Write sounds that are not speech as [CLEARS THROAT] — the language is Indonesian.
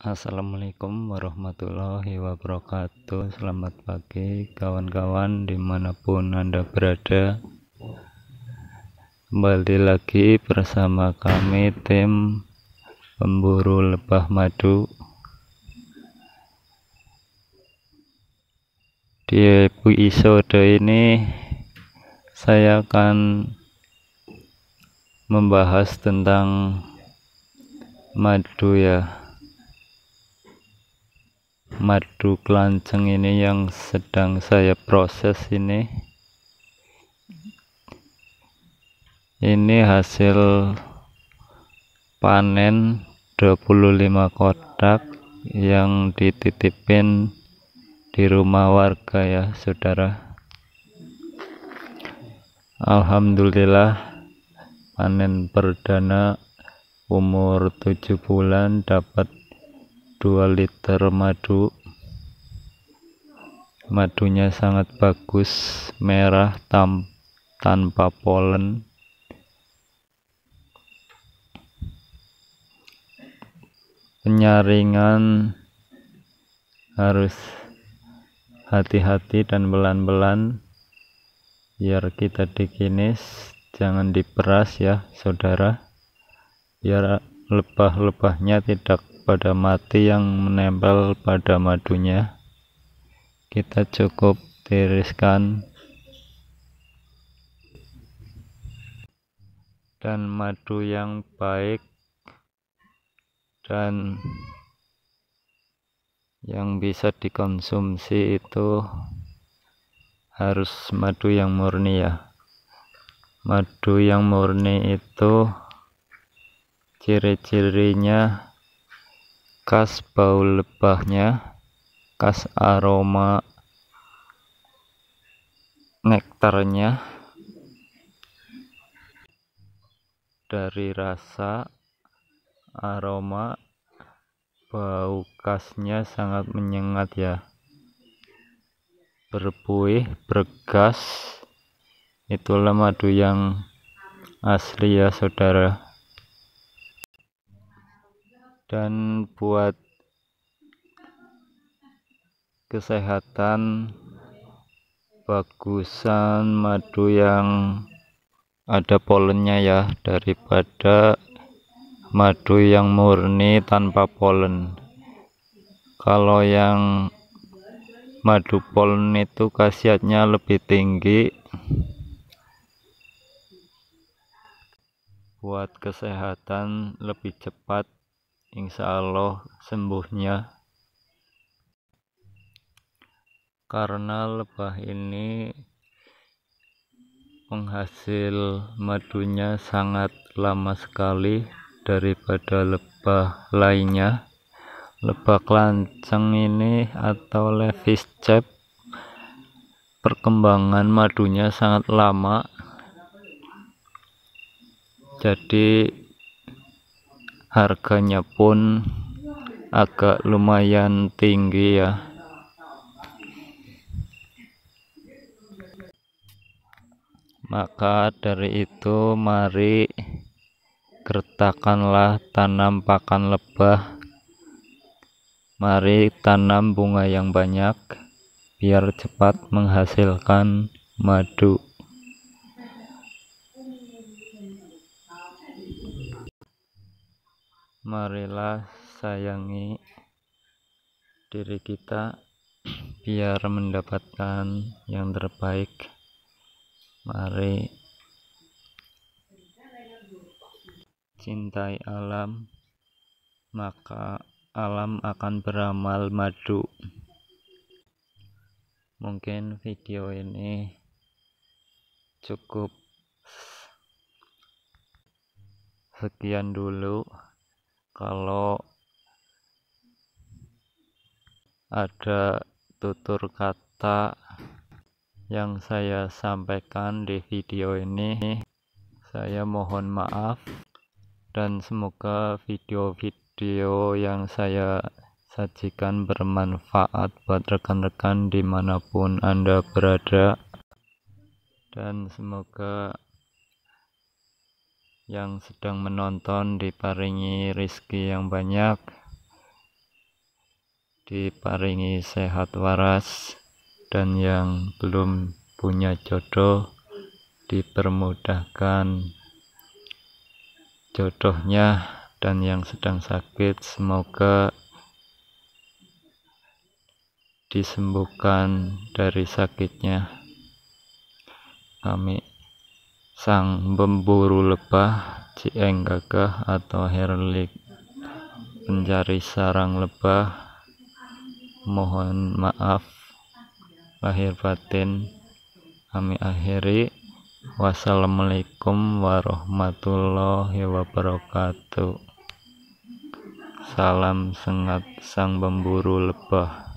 Assalamualaikum warahmatullahi wabarakatuh Selamat pagi kawan-kawan dimanapun anda berada Kembali lagi bersama kami tim pemburu lebah madu Di episode ini saya akan membahas tentang madu ya madu kelanceng ini yang sedang saya proses ini ini hasil panen 25 kotak yang dititipin di rumah warga ya saudara Alhamdulillah panen perdana umur 7 bulan dapat 2 liter madu madunya sangat bagus merah tam tanpa polen penyaringan harus hati-hati dan belan-belan, biar kita dikinis jangan diperas ya saudara biar lebah-lebahnya tidak pada mati yang menempel pada madunya kita cukup tiriskan dan madu yang baik dan yang bisa dikonsumsi itu harus madu yang murni ya madu yang murni itu ciri-cirinya khas bau lebahnya, khas aroma nektarnya dari rasa aroma bau khasnya sangat menyengat ya berbuih bergas itulah madu yang asli ya saudara dan buat kesehatan bagusan madu yang ada polennya ya daripada madu yang murni tanpa polen kalau yang madu polen itu khasiatnya lebih tinggi buat kesehatan lebih cepat insya Allah sembuhnya karena lebah ini penghasil madunya sangat lama sekali daripada lebah lainnya lebah lanceng ini atau levis cap perkembangan madunya sangat lama jadi harganya pun agak lumayan tinggi ya maka dari itu mari gertakanlah tanam pakan lebah mari tanam bunga yang banyak biar cepat menghasilkan madu marilah sayangi diri kita [CLEARS THROAT] biar mendapatkan yang terbaik mari cintai alam maka alam akan beramal madu mungkin video ini cukup sekian dulu kalau ada tutur kata yang saya sampaikan di video ini saya mohon maaf dan semoga video-video yang saya sajikan bermanfaat buat rekan-rekan dimanapun anda berada dan semoga yang sedang menonton diparingi rizki yang banyak, diparingi sehat waras, dan yang belum punya jodoh dipermudahkan jodohnya dan yang sedang sakit semoga disembuhkan dari sakitnya. Amin sang pemburu lebah, Cieng gagah atau herlik pencari sarang lebah, mohon maaf lahir batin. Kami akhiri. Wassalamualaikum warahmatullahi wabarakatuh. Salam sengat sang pemburu lebah.